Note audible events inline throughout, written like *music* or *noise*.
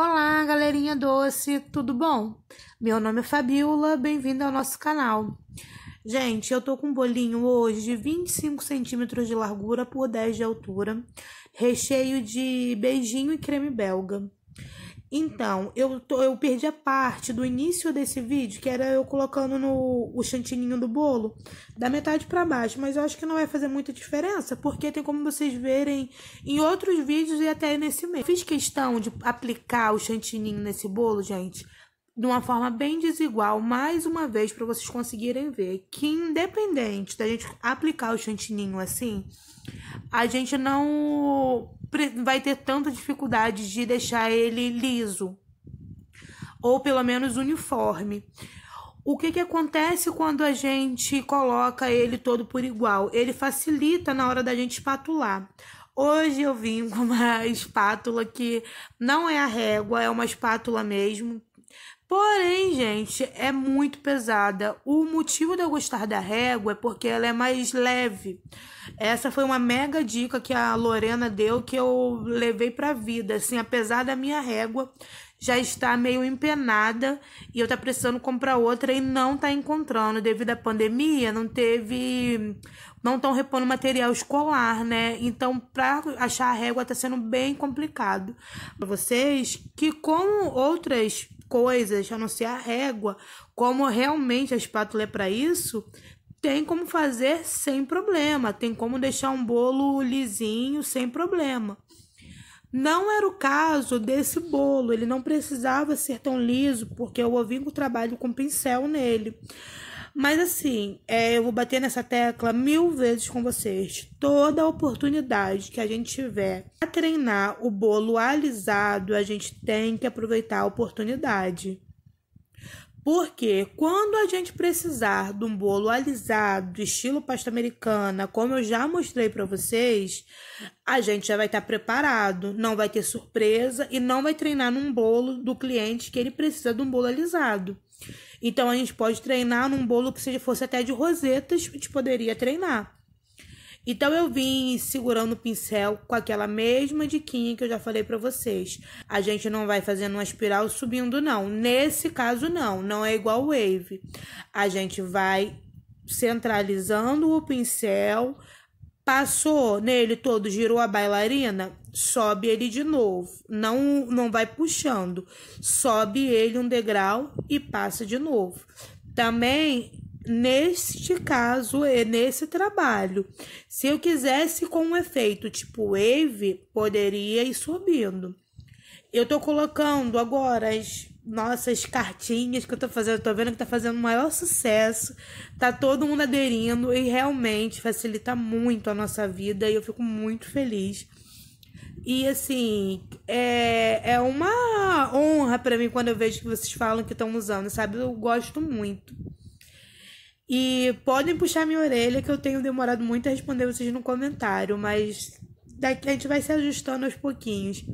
Olá, galerinha doce, tudo bom? Meu nome é Fabiola, bem-vindo ao nosso canal. Gente, eu tô com um bolinho hoje de 25 centímetros de largura por 10 de altura, recheio de beijinho e creme belga. Então, eu, tô, eu perdi a parte do início desse vídeo, que era eu colocando no o chantininho do bolo, da metade para baixo, mas eu acho que não vai fazer muita diferença, porque tem como vocês verem em outros vídeos e até nesse mesmo Fiz questão de aplicar o chantininho nesse bolo, gente, de uma forma bem desigual, mais uma vez, para vocês conseguirem ver que independente da gente aplicar o chantininho assim, a gente não vai ter tanta dificuldade de deixar ele liso ou pelo menos uniforme. O que, que acontece quando a gente coloca ele todo por igual? Ele facilita na hora da gente espatular. Hoje eu vim *laughs* com uma espátula que não é a régua, é uma espátula mesmo, Porém, gente, é muito pesada. O motivo de eu gostar da régua é porque ela é mais leve. Essa foi uma mega dica que a Lorena deu que eu levei pra vida. Assim, apesar da minha régua já estar meio empenada e eu tá precisando comprar outra e não tá encontrando. Devido à pandemia, não teve. Não estão repondo material escolar, né? Então, para achar a régua tá sendo bem complicado. Pra vocês que, como outras coisas, a não ser a régua, como realmente a espátula é para isso, tem como fazer sem problema, tem como deixar um bolo lisinho sem problema. Não era o caso desse bolo, ele não precisava ser tão liso, porque eu ovinho trabalho com pincel nele. Mas assim, é, eu vou bater nessa tecla mil vezes com vocês. Toda oportunidade que a gente tiver a treinar o bolo alisado, a gente tem que aproveitar a oportunidade. Porque quando a gente precisar de um bolo alisado, de estilo pasta americana, como eu já mostrei para vocês, a gente já vai estar tá preparado, não vai ter surpresa e não vai treinar num bolo do cliente que ele precisa de um bolo alisado. Então a gente pode treinar num bolo que se fosse até de rosetas, a gente poderia treinar. Então eu vim segurando o pincel com aquela mesma diquinha que eu já falei para vocês. A gente não vai fazendo uma espiral subindo não. Nesse caso não, não é igual wave. A gente vai centralizando o pincel, passou nele todo, girou a bailarina, sobe ele de novo. Não não vai puxando. Sobe ele um degrau e passa de novo. Também neste caso, nesse trabalho. Se eu quisesse com um efeito tipo wave, poderia ir subindo. Eu tô colocando agora as nossas cartinhas que eu tô fazendo, tô vendo que tá fazendo o maior sucesso, tá todo mundo aderindo e realmente facilita muito a nossa vida e eu fico muito feliz. E assim, é, é uma honra para mim quando eu vejo que vocês falam que estão usando, sabe? Eu gosto muito. E podem puxar minha orelha, que eu tenho demorado muito a responder vocês no comentário, mas daqui a gente vai se ajustando aos pouquinhos.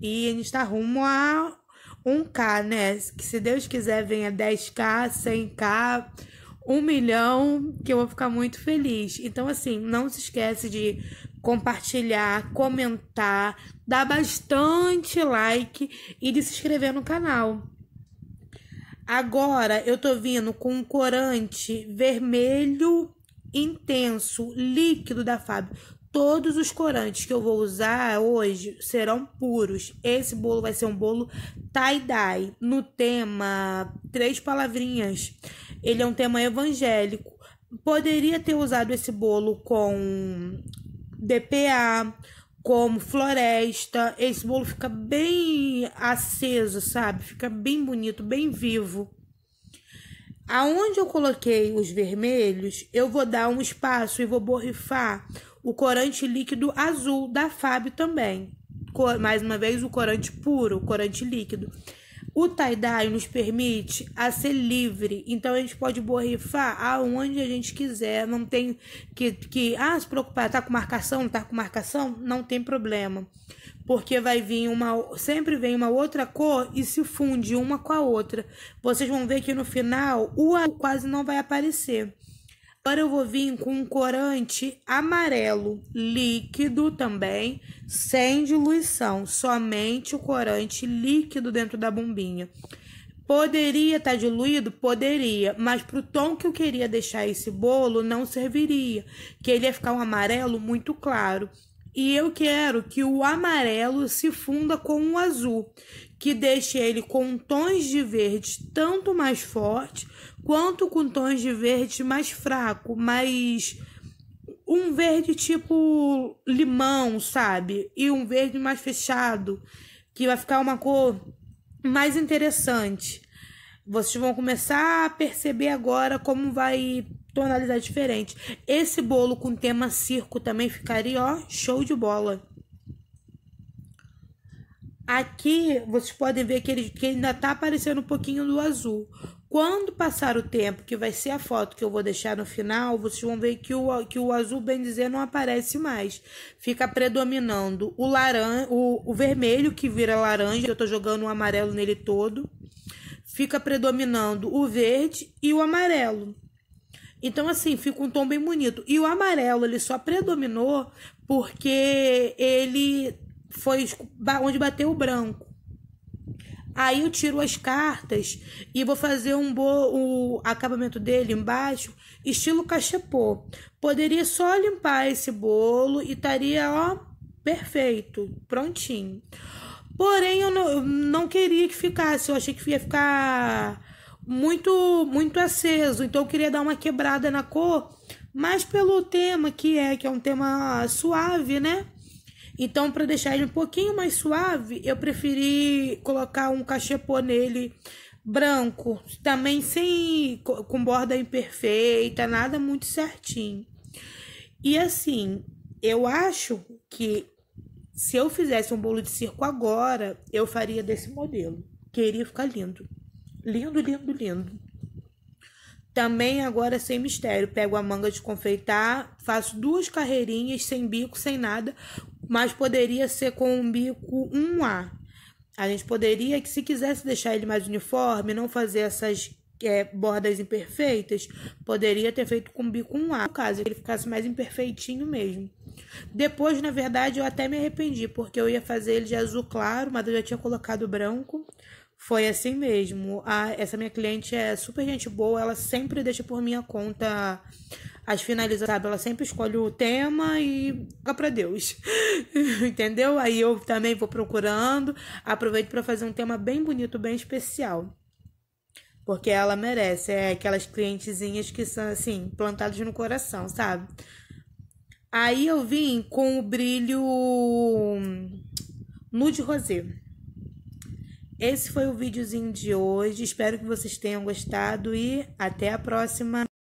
E a gente tá rumo a 1K, né? Que se Deus quiser venha 10K, 100K, 1 milhão, que eu vou ficar muito feliz. Então, assim, não se esquece de compartilhar, comentar, dar bastante like e de se inscrever no canal. Agora eu tô vindo com um corante vermelho intenso, líquido da Fábio. Todos os corantes que eu vou usar hoje serão puros. Esse bolo vai ser um bolo tie-dye, no tema Três Palavrinhas. Ele é um tema evangélico. Poderia ter usado esse bolo com DPA, como floresta. Esse bolo fica bem aceso, sabe? Fica bem bonito, bem vivo. Aonde eu coloquei os vermelhos, eu vou dar um espaço e vou borrifar o corante líquido azul da Fábio também. Mais uma vez, o corante puro, o corante líquido. O tie-dye nos permite a ser livre, então a gente pode borrifar aonde a gente quiser, não tem que, que ah, se preocupar, tá com marcação, não tá com marcação, não tem problema. Porque vai vir uma, sempre vem uma outra cor e se funde uma com a outra. Vocês vão ver que no final o quase não vai aparecer. Agora eu vou vir com um corante amarelo líquido também, sem diluição, somente o corante líquido dentro da bombinha. Poderia estar tá diluído? Poderia, mas para o tom que eu queria deixar esse bolo não serviria, que ele ia ficar um amarelo muito claro. E eu quero que o amarelo se funda com o azul, que deixe ele com tons de verde tanto mais forte quanto com tons de verde mais fraco, mais um verde tipo limão, sabe? E um verde mais fechado, que vai ficar uma cor mais interessante. Vocês vão começar a perceber agora como vai tonalidade diferente. Esse bolo com tema circo também ficaria, ó, show de bola. Aqui vocês podem ver que ele que ainda tá aparecendo um pouquinho do azul. Quando passar o tempo, que vai ser a foto que eu vou deixar no final, vocês vão ver que o, que o azul, bem dizer, não aparece mais. Fica predominando o laran, o, o vermelho, que vira laranja, eu tô jogando o um amarelo nele todo. Fica predominando o verde e o amarelo. Então, assim, fica um tom bem bonito. E o amarelo, ele só predominou porque ele foi onde bateu o branco. Aí eu tiro as cartas e vou fazer um bo o acabamento dele embaixo, estilo cachepô. Poderia só limpar esse bolo e estaria, ó, perfeito, prontinho. Porém, eu não, eu não queria que ficasse, eu achei que ia ficar muito muito aceso. Então eu queria dar uma quebrada na cor, mas pelo tema que é, que é um tema suave, né? Então, para deixar ele um pouquinho mais suave, eu preferi colocar um cachepô nele branco, também sem com borda imperfeita, nada muito certinho. E assim, eu acho que se eu fizesse um bolo de circo agora, eu faria desse modelo. Queria ficar lindo. Lindo, lindo, lindo. Também agora sem mistério. Pego a manga de confeitar, faço duas carreirinhas sem bico, sem nada, mas poderia ser com um bico 1A. A gente poderia, que se quisesse deixar ele mais uniforme, não fazer essas é, bordas imperfeitas, poderia ter feito com bico 1A, no caso, que ele ficasse mais imperfeitinho mesmo. Depois, na verdade, eu até me arrependi, porque eu ia fazer ele de azul claro, mas eu já tinha colocado branco. Foi assim mesmo. A, essa minha cliente é super gente boa, ela sempre deixa por minha conta as finalizações, sabe? Ela sempre escolhe o tema e fica pra Deus. *laughs* Entendeu? Aí eu também vou procurando, aproveito para fazer um tema bem bonito, bem especial. Porque ela merece, é aquelas clientezinhas que são assim, plantadas no coração, sabe? Aí eu vim com o brilho nude rosé esse foi o videozinho de hoje. Espero que vocês tenham gostado e até a próxima.